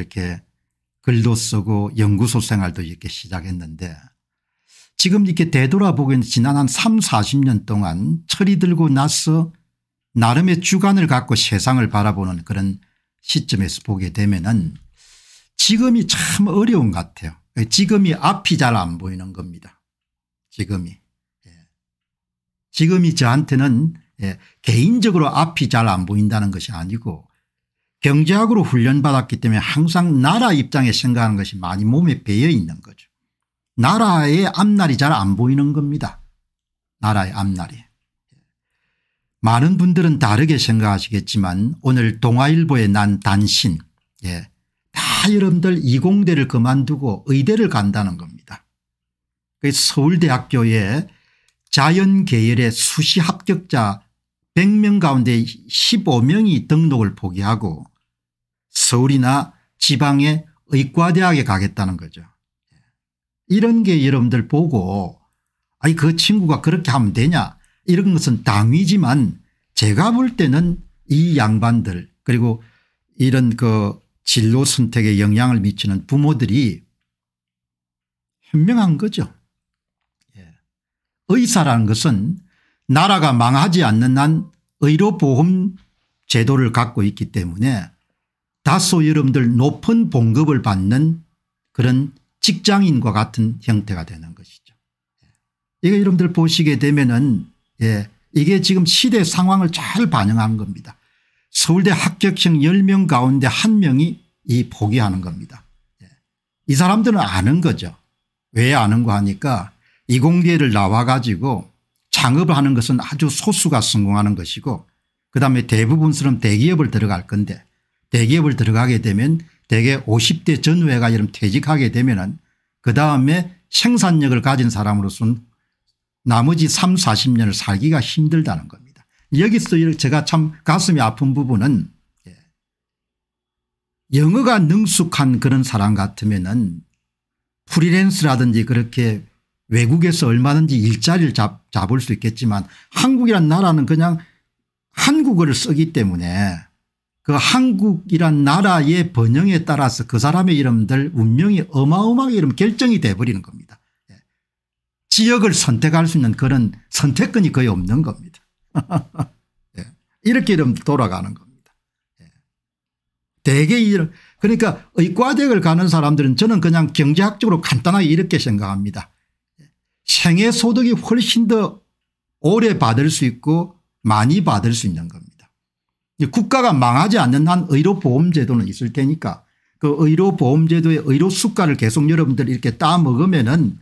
이렇게 글도 쓰고 연구소 생활도 이렇게 시작했는데 지금 이렇게 되돌아보기엔 지난 한 3, 40년 동안 철이 들고 나서 나름의 주관을 갖고 세상을 바라보는 그런 시점에서 보게 되면은 지금이 참 어려운 것 같아요. 지금이 앞이 잘 안 보이는 겁니다. 지금이. 예. 지금이 저한테는 예. 개인적으로 앞이 잘 안 보인다는 것이 아니고 경제학으로 훈련받았기 때문에 항상 나라 입장에 생각하는 것이 많이 몸에 배어 있는 거죠. 나라의 앞날이 잘 안 보이는 겁니다. 나라의 앞날이. 많은 분들은 다르게 생각하시겠지만 오늘 동아일보에난 단신 예. 다 여러분들 이공대를 그만두고 의대를 간다는 겁니다. 그 서울대학교에 자연계열의 수시 합격자 100명 가운데 15명이 등록을 포기하고 서울이나 지방의 의과대학에 가겠다는 거죠. 이런 게 여러분들 보고 아니 그 친구가 그렇게 하면 되냐 이런 것은 당위지만 제가 볼 때는 이 양반들 그리고 이런 그 진로 선택에 영향을 미치는 부모들이 현명한 거죠. 예. 의사라는 것은 나라가 망하지 않는 한 의료보험 제도를 갖고 있기 때문에 다소 여러분들 높은 봉급을 받는 그런 직장인과 같은 형태가 되는 것이죠. 예. 이거 여러분들 보시게 되면은 예, 이게 지금 시대 상황을 잘 반영한 겁니다. 서울대 합격생 10명 가운데 1명이 이 포기하는 겁니다. 예. 이 사람들은 아는 거죠. 왜 아는 거 하니까 이공계를 나와 가지고 창업을 하는 것은 아주 소수가 성공하는 것이고 그다음에 대부분 사람 대기업을 들어갈 건데 대기업을 들어가게 되면 대개 50대 전후에가 이런 퇴직하게 되면은 그 다음에 생산력을 가진 사람으로서는 나머지 3, 40년을 살기가 힘들다는 겁니다. 여기서 제가 참 가슴이 아픈 부분은 예, 영어가 능숙한 그런 사람 같으면은 프리랜스라든지 그렇게 외국에서 얼마든지 일자리를 잡, 잡을 수 있겠지만 한국이란 나라는 그냥 한국어를 쓰기 때문에 그 한국이란 나라의 번영에 따라서 그 사람의 이름들 운명이 어마어마하게 이름 결정이 돼버리는 겁니다. 예. 지역을 선택할 수 있는 그런 선택권이 거의 없는 겁니다. 예. 이렇게 이름 돌아가는 겁니다. 예. 대개 이런 그러니까 의과대학을 가는 사람들은 저는 그냥 경제학적으로 간단하게 이렇게 생각합니다. 예. 생애 소득이 훨씬 더 오래 받을 수 있고 많이 받을 수 있는 겁니다. 국가가 망하지 않는 한 의료보험제도는 있을 테니까 그 의료보험제도의 의료수가를 계속 여러분들 이렇게 따먹으면은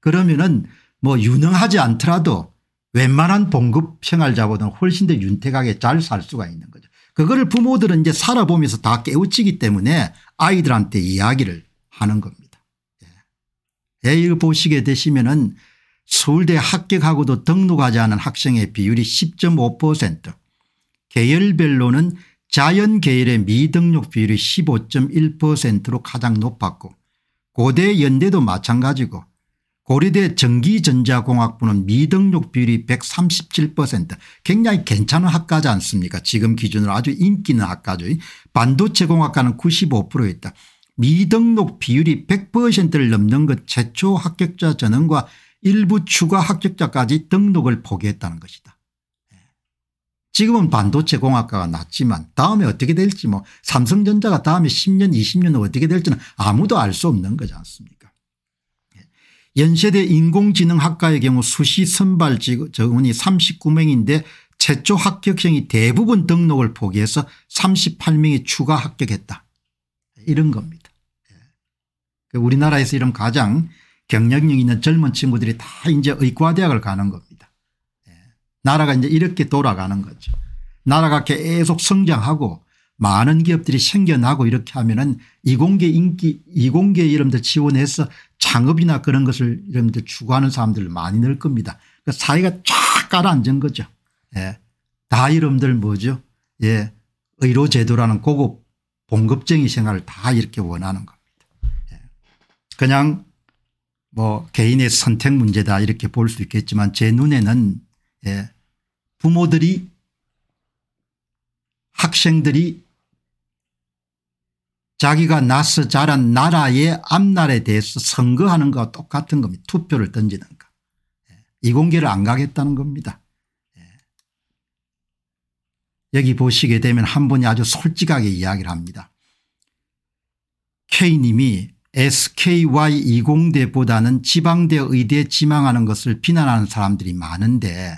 그러면은 뭐 유능하지 않더라도 웬만한 봉급 생활자보다는 훨씬 더 윤택하게 잘 살 수가 있는 거죠. 그거를 부모들은 이제 살아보면서 다 깨우치기 때문에 아이들한테 이야기를 하는 겁니다. 예. 이거 보시게 되시면은 서울대 합격하고도 등록하지 않은 학생의 비율이 10.5% 계열별로는 자연 계열의 미등록 비율이 15.1%로 가장 높았고 고대 연대도 마찬가지고 고려대 전기전자공학부는 미등록 비율이 137% 굉장히 괜찮은 학과지 않습니까 지금 기준으로 아주 인기 있는 학과죠. 반도체공학과는 95%였다. 미등록 비율이 100%를 넘는 것 최초 합격자 전원과 일부 추가 합격자까지 등록을 포기했다는 것이다. 지금은 반도체 공학과가 낮지만 다음에 어떻게 될지 뭐 삼성전자가 다음에 10년 20년 어떻게 될지는 아무도 알 수 없는 거지 않습니까 예. 연세대 인공지능학과의 경우 수시 선발 정원이 39명인데 최초 합격형이 대부분 등록을 포기해서 38명이 추가 합격했다 이런 겁니다. 예. 그 우리나라에서 이런 가장 경력력 있는 젊은 친구들이 다 이제 의과대학을 가는 겁니다. 나라가 이제 이렇게 돌아가는 거죠. 나라가 계속 성장하고 많은 기업들이 생겨나고 이렇게 하면은 이공계 인기 이공계 이름들 지원해서 창업이나 그런 것을 이름들 추구하는 사람들 많이 늘 겁니다. 그 사회가 쫙 가라앉은 거죠. 예. 다 이름들 뭐죠? 예. 의료제도라는 고급 봉급쟁이 생활을 다 이렇게 원하는 겁니다. 예. 그냥 뭐 개인의 선택 문제다 이렇게 볼 수 있겠지만 제 눈에는 예. 부모들이 학생들이 자기가 나서 자란 나라의 앞날에 대해서 선거하는 것과 똑같은 겁니다. 투표를 던지는 것. 예. 이공계를 안 가겠다는 겁니다. 예. 여기 보시게 되면 한 분이 아주 솔직하게 이야기를 합니다. K님이 SKY 20대보다는 지방대 의대 지망하는 것을 비난하는 사람들이 많은데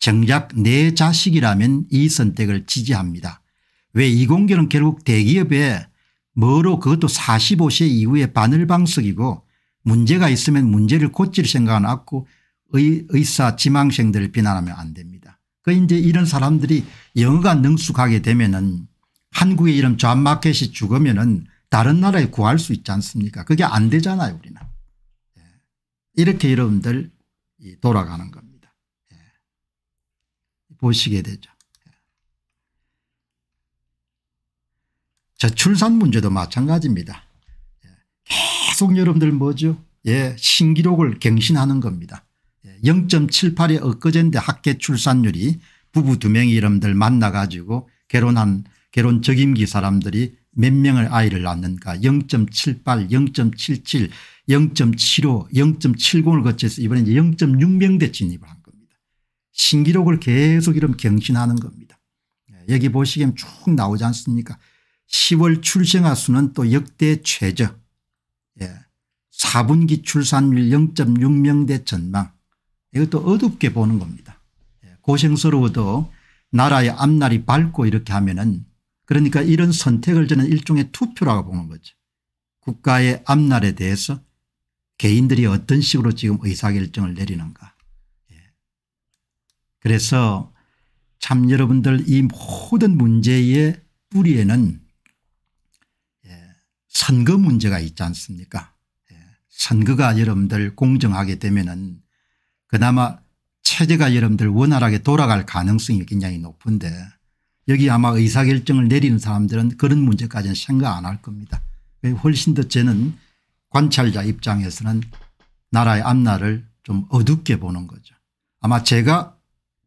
정작 내 자식이라면 이 선택을 지지합니다. 왜 이공계는 결국 대기업에 뭐로 그것도 45세 이후에 바늘방석이고 문제가 있으면 문제를 고칠 생각은 없고 의, 사 지망생들을 비난하면 안 됩니다. 그 이제 이런 사람들이 영어가 능숙하게 되면은 한국의 이런 좌마켓이 죽으면은 다른 나라에 구할 수 있지 않습니까? 그게 안 되잖아요, 우리는. 예. 이렇게 여러분들 돌아가는 겁니다. 보시게 되죠. 저출산 문제도 마찬가지입니다. 계속 여러분들 뭐죠? 예, 신기록을 갱신하는 겁니다. 0.78의 예, 엊그젠데 학계 출산율이 부부 두 명이 여러분들 만나 가지고 결혼한 결혼 적임기 사람들이 몇 명을 아이를 낳는가 0.78 0.77 0.75 0.70을 거쳐서 이번에 0.6명대 진입을 합니다. 신기록을 계속 이런 경신하는 겁니다. 예, 여기 보시기엔 쭉 나오지 않습니까 10월 출생아 수는 또 역대 최저 예. 4분기 출산율 0.6명대 전망 이것도 어둡게 보는 겁니다. 예, 고생스러워도 나라의 앞날이 밝고 이렇게 하면 은 그러니까 이런 선택을 저는 일종의 투표라고 보는 거죠. 국가의 앞날에 대해서 개인들이 어떤 식으로 지금 의사결정을 내리는가 그래서 참 여러분들 이 모든 문제의 뿌리에는 예, 선거 문제가 있지 않습니까 예, 선거가 여러분들 공정하게 되면은 그나마 체제가 여러분들 원활하게 돌아갈 가능성이 굉장히 높은데 여기 아마 의사결정을 내리는 사람들은 그런 문제까지는 생각 안 할 겁니다. 훨씬 더 저는 관찰자 입장에서는 나라의 앞날을 좀 어둡게 보는 거죠. 아마 제가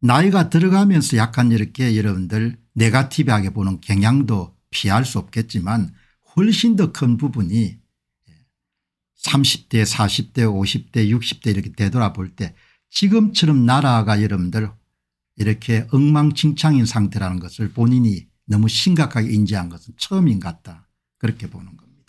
나이가 들어가면서 약간 이렇게 여러분들 네가티브하게 보는 경향도 피할 수 없겠지만 훨씬 더 큰 부분이 30대 40대 50대 60대 이렇게 되돌아볼 때 지금처럼 나라가 여러분들 이렇게 엉망진창인 상태라는 것을 본인이 너무 심각하게 인지한 것은 처음인 것 같다 그렇게 보는 것.